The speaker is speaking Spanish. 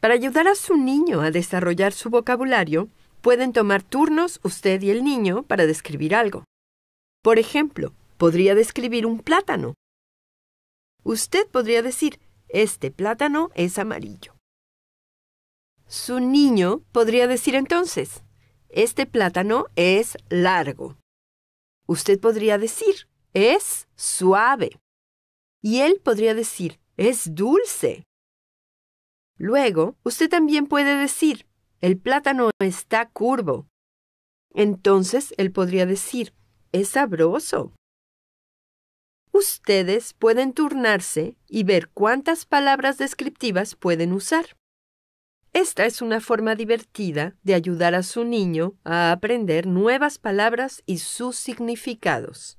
Para ayudar a su niño a desarrollar su vocabulario, pueden tomar turnos usted y el niño para describir algo. Por ejemplo, podría describir un plátano. Usted podría decir, este plátano es amarillo. Su niño podría decir entonces, este plátano es largo. Usted podría decir, es suave. Y él podría decir, es dulce. Luego, usted también puede decir, el plátano está curvo. Entonces, él podría decir, es sabroso. Ustedes pueden turnarse y ver cuántas palabras descriptivas pueden usar. Esta es una forma divertida de ayudar a su niño a aprender nuevas palabras y sus significados.